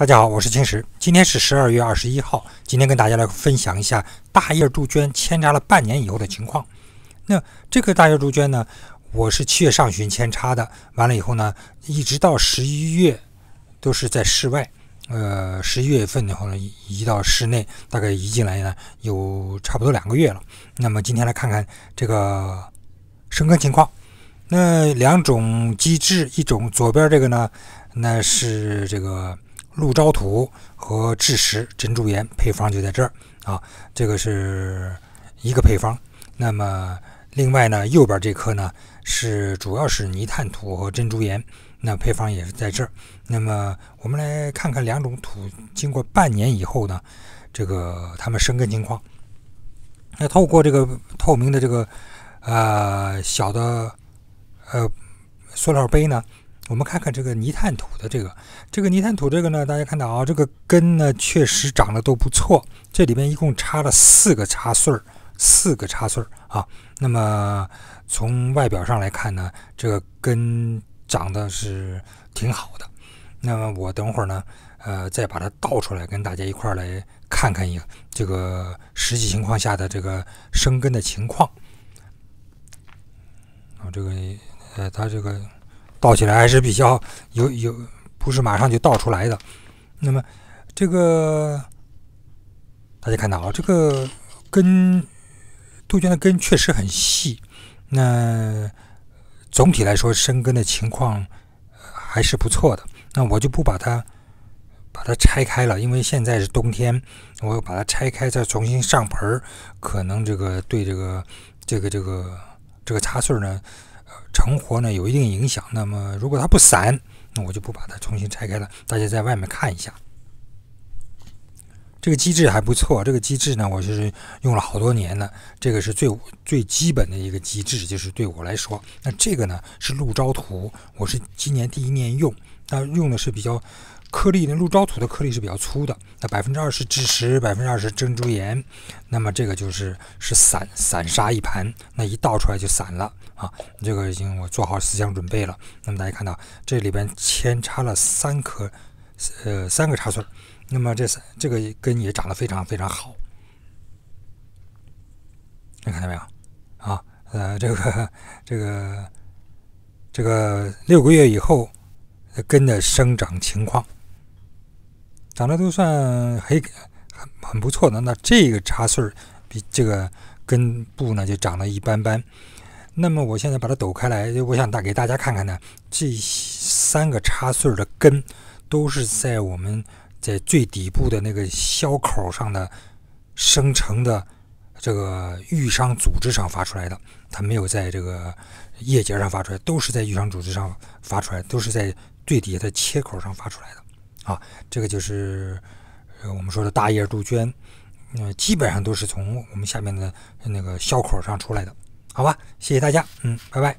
大家好，我是青石。今天是十二月二十一号。今天跟大家来分享一下大叶杜鹃扦插了半年以后的情况。那这个大叶杜鹃呢，我是七月上旬扦插的，完了以后呢，一直到十一月都是在室外。呃，十一月份以后呢，移到室内，大概移进来呢有差不多两个月了。那么今天来看看这个生根情况。那两种机制，一种左边这个呢，那是这个。鹿沼土和蛭石珍珠岩配方就在这儿啊，这个是一个配方。那么另外呢，右边这颗呢是主要是泥炭土和珍珠岩，那配方也是在这儿。那么我们来看看两种土经过半年以后呢，这个它们生根情况。那透过这个透明的这个呃小的呃塑料杯呢。我们看看这个泥炭土的这个这个泥炭土，这个呢，大家看到啊，这个根呢确实长得都不错。这里面一共插了四个插穗儿，四个插穗儿啊。那么从外表上来看呢，这个根长得是挺好的。那么我等会儿呢，呃，再把它倒出来，跟大家一块儿来看看一这个实际情况下的这个生根的情况。啊，这个呃，它这个。倒起来还是比较有有，不是马上就倒出来的。那么这个大家看到啊，这个根杜鹃的根确实很细。那总体来说生根的情况还是不错的。那我就不把它把它拆开了，因为现在是冬天，我把它拆开再重新上盆儿，可能这个对这个这个这个这个茶穗呢。成活呢有一定影响。那么如果它不散，那我就不把它重新拆开了。大家在外面看一下，这个机制还不错。这个机制呢，我就是用了好多年了。这个是最最基本的一个机制，就是对我来说。那这个呢是鹿招图，我是今年第一年用，但用的是比较。颗粒那鹿沼土的颗粒是比较粗的，那百分之二十蛭石，百分之二十珍珠岩，那么这个就是是散散沙一盘，那一倒出来就散了啊！这个已经我做好思想准备了。那么大家看到这里边扦插了三颗，呃，三个插穗，那么这三这个根也长得非常非常好，你看到没有？啊，呃，这个这个这个六个月以后根的生长情况。长得都算很很很不错的，那这个插穗儿比这个根部呢就长得一般般。那么我现在把它抖开来，我想大给大家看看呢。这三个插穗儿的根都是在我们在最底部的那个削口上的生成的这个愈伤组织上发出来的，它没有在这个叶节上发出来，都是在愈伤组织上发出来，都是在最底下的切口上发出来的。啊，这个就是呃我们说的大叶杜鹃，嗯，基本上都是从我们下面的那个销口上出来的，好吧，谢谢大家，嗯，拜拜。